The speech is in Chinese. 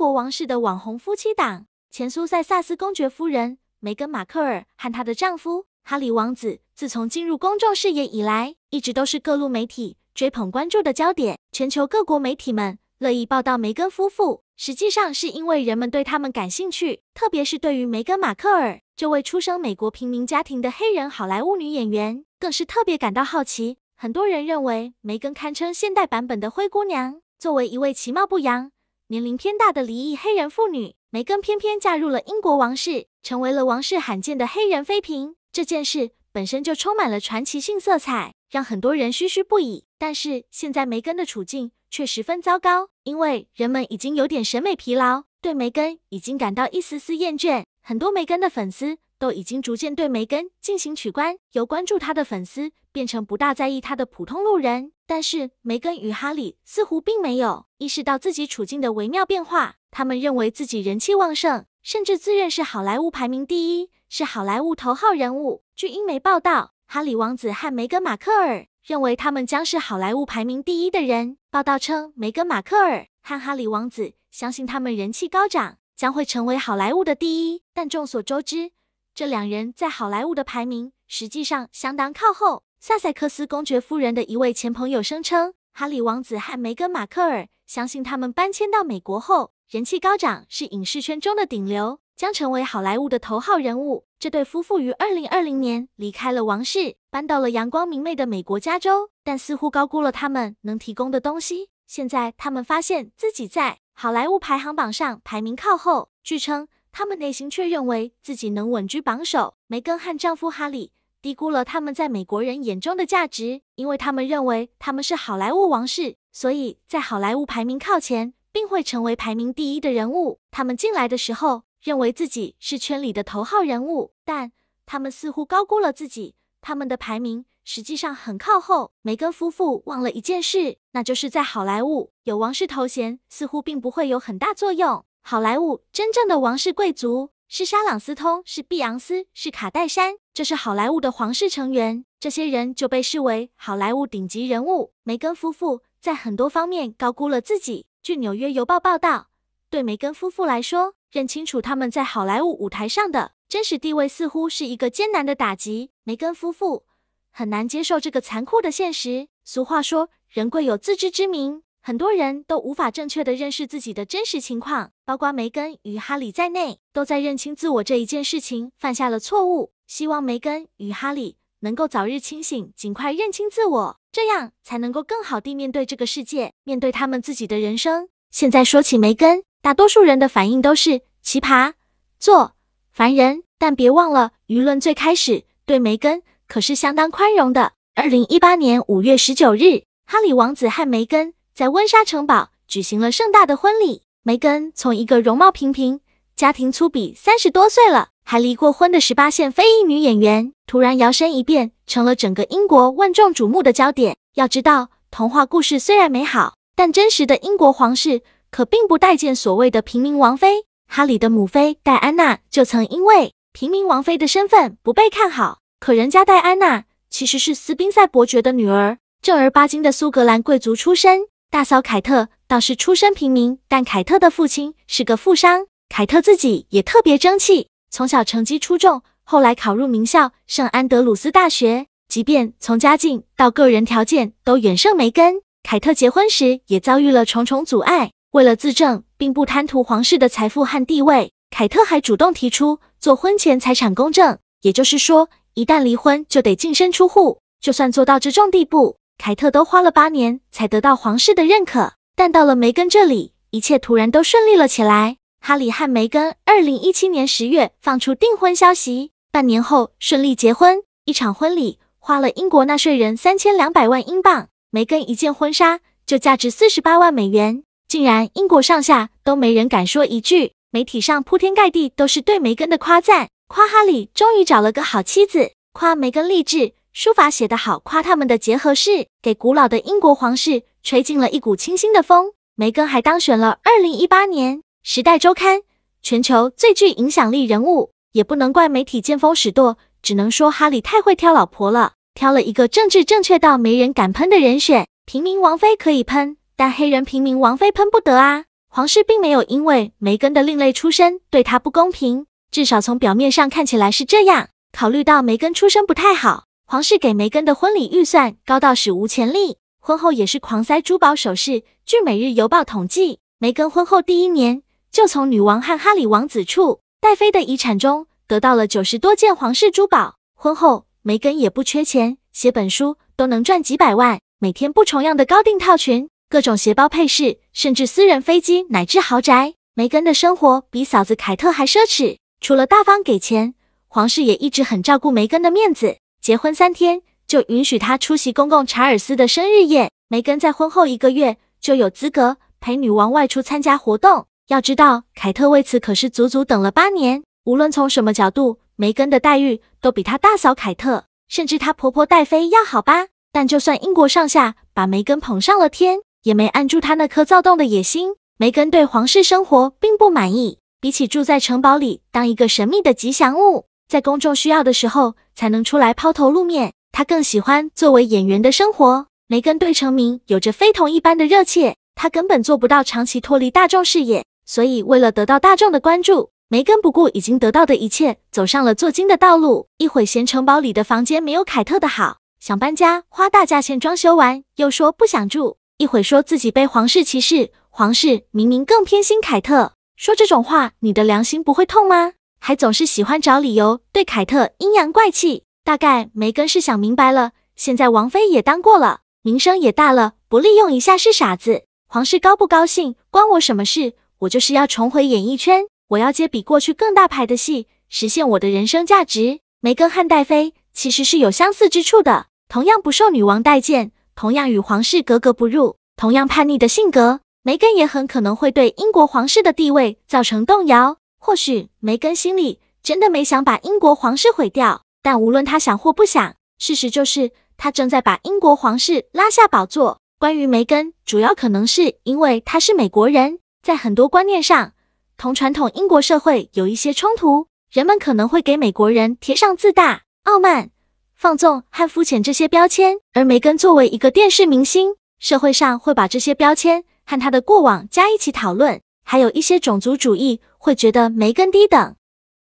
国王室的网红夫妻档，前苏塞萨斯公爵夫人梅根·马克尔和她的丈夫哈里王子，自从进入公众视野以来，一直都是各路媒体追捧关注的焦点。全球各国媒体们乐意报道梅根夫妇，实际上是因为人们对他们感兴趣，特别是对于梅根·马克尔这位出生美国平民家庭的黑人好莱坞女演员，更是特别感到好奇。很多人认为梅根堪称现代版本的灰姑娘，作为一位其貌不扬。年龄偏大的离异黑人妇女梅根，偏偏嫁入了英国王室，成为了王室罕见的黑人妃嫔。这件事本身就充满了传奇性色彩，让很多人唏嘘不已。但是现在梅根的处境却十分糟糕，因为人们已经有点审美疲劳，对梅根已经感到一丝丝厌倦。很多梅根的粉丝。都已经逐渐对梅根进行取关，由关注他的粉丝变成不大在意他的普通路人。但是梅根与哈里似乎并没有意识到自己处境的微妙变化，他们认为自己人气旺盛，甚至自认是好莱坞排名第一，是好莱坞头号人物。据英媒报道，哈里王子和梅根·马克尔认为他们将是好莱坞排名第一的人。报道称，梅根·马克尔和哈里王子相信他们人气高涨，将会成为好莱坞的第一。但众所周知，这两人在好莱坞的排名实际上相当靠后。萨塞克斯公爵夫人的一位前朋友声称，哈里王子和梅根·马克尔相信他们搬迁到美国后人气高涨，是影视圈中的顶流，将成为好莱坞的头号人物。这对夫妇于二零二零年离开了王室，搬到了阳光明媚的美国加州，但似乎高估了他们能提供的东西。现在他们发现自己在好莱坞排行榜上排名靠后。据称。他们内心却认为自己能稳居榜首。梅根和丈夫哈里低估了他们在美国人眼中的价值，因为他们认为他们是好莱坞王室，所以在好莱坞排名靠前，并会成为排名第一的人物。他们进来的时候认为自己是圈里的头号人物，但他们似乎高估了自己。他们的排名实际上很靠后。梅根夫妇忘了一件事，那就是在好莱坞有王室头衔似乎并不会有很大作用。好莱坞真正的王室贵族是沙朗斯通，是碧昂斯，是卡戴珊，这是好莱坞的皇室成员。这些人就被视为好莱坞顶级人物。梅根夫妇在很多方面高估了自己。据《纽约邮报》报道，对梅根夫妇来说，认清楚他们在好莱坞舞台上的真实地位似乎是一个艰难的打击。梅根夫妇很难接受这个残酷的现实。俗话说，人贵有自知之明。很多人都无法正确地认识自己的真实情况，包括梅根与哈里在内，都在认清自我这一件事情犯下了错误。希望梅根与哈里能够早日清醒，尽快认清自我，这样才能够更好地面对这个世界，面对他们自己的人生。现在说起梅根，大多数人的反应都是奇葩、做烦人，但别忘了，舆论最开始对梅根可是相当宽容的。二零一八年五月十九日，哈里王子和梅根。在温莎城堡举行了盛大的婚礼。梅根从一个容貌平平、家庭粗鄙、三十多岁了还离过婚的十八线非裔女演员，突然摇身一变，成了整个英国万众瞩目的焦点。要知道，童话故事虽然美好，但真实的英国皇室可并不待见所谓的平民王妃。哈里的母妃戴安娜就曾因为平民王妃的身份不被看好，可人家戴安娜其实是斯宾塞伯爵的女儿，正儿八经的苏格兰贵族出身。大嫂凯特倒是出身平民，但凯特的父亲是个富商，凯特自己也特别争气，从小成绩出众，后来考入名校圣安德鲁斯大学。即便从家境到个人条件都远胜梅根，凯特结婚时也遭遇了重重阻碍。为了自证，并不贪图皇室的财富和地位，凯特还主动提出做婚前财产公证，也就是说，一旦离婚就得净身出户。就算做到这种地步。凯特都花了八年才得到皇室的认可，但到了梅根这里，一切突然都顺利了起来。哈里和梅根二零一七年十月放出订婚消息，半年后顺利结婚。一场婚礼花了英国纳税人三千两百万英镑，梅根一件婚纱就价值四十八万美元，竟然英国上下都没人敢说一句。媒体上铺天盖地都是对梅根的夸赞，夸哈里终于找了个好妻子，夸梅根励志。书法写得好，夸他们的结合式给古老的英国皇室吹进了一股清新的风。梅根还当选了二零一八年《时代周刊》全球最具影响力人物。也不能怪媒体见风使舵，只能说哈里太会挑老婆了，挑了一个政治正确到没人敢喷的人选。平民王妃可以喷，但黑人平民王妃喷不得啊。皇室并没有因为梅根的另类出身对他不公平，至少从表面上看起来是这样。考虑到梅根出身不太好。皇室给梅根的婚礼预算高到史无前例，婚后也是狂塞珠宝首饰。据《每日邮报》统计，梅根婚后第一年就从女王和哈里王子处戴妃的遗产中得到了九十多件皇室珠宝。婚后梅根也不缺钱，写本书都能赚几百万。每天不重样的高定套裙、各种鞋包配饰，甚至私人飞机乃至豪宅，梅根的生活比嫂子凯特还奢侈。除了大方给钱，皇室也一直很照顾梅根的面子。结婚三天就允许她出席公公查尔斯的生日宴，梅根在婚后一个月就有资格陪女王外出参加活动。要知道，凯特为此可是足足等了八年。无论从什么角度，梅根的待遇都比她大嫂凯特，甚至她婆婆戴妃要好吧。但就算英国上下把梅根捧上了天，也没按住她那颗躁动的野心。梅根对皇室生活并不满意，比起住在城堡里当一个神秘的吉祥物。在公众需要的时候才能出来抛头露面，他更喜欢作为演员的生活。梅根对成名有着非同一般的热切，他根本做不到长期脱离大众视野，所以为了得到大众的关注，梅根不顾已经得到的一切，走上了做金的道路。一会嫌城堡里的房间没有凯特的好，想搬家，花大价钱装修完又说不想住；一会说自己被皇室歧视，皇室明明更偏心凯特，说这种话，你的良心不会痛吗？还总是喜欢找理由对凯特阴阳怪气，大概梅根是想明白了，现在王妃也当过了，名声也大了，不利用一下是傻子。皇室高不高兴关我什么事？我就是要重回演艺圈，我要接比过去更大牌的戏，实现我的人生价值。梅根和戴妃其实是有相似之处的，同样不受女王待见，同样与皇室格格不入，同样叛逆的性格，梅根也很可能会对英国皇室的地位造成动摇。或许梅根心里真的没想把英国皇室毁掉，但无论他想或不想，事实就是他正在把英国皇室拉下宝座。关于梅根，主要可能是因为他是美国人，在很多观念上同传统英国社会有一些冲突。人们可能会给美国人贴上自大、傲慢、放纵和肤浅这些标签，而梅根作为一个电视明星，社会上会把这些标签和他的过往加一起讨论，还有一些种族主义。会觉得梅根低等。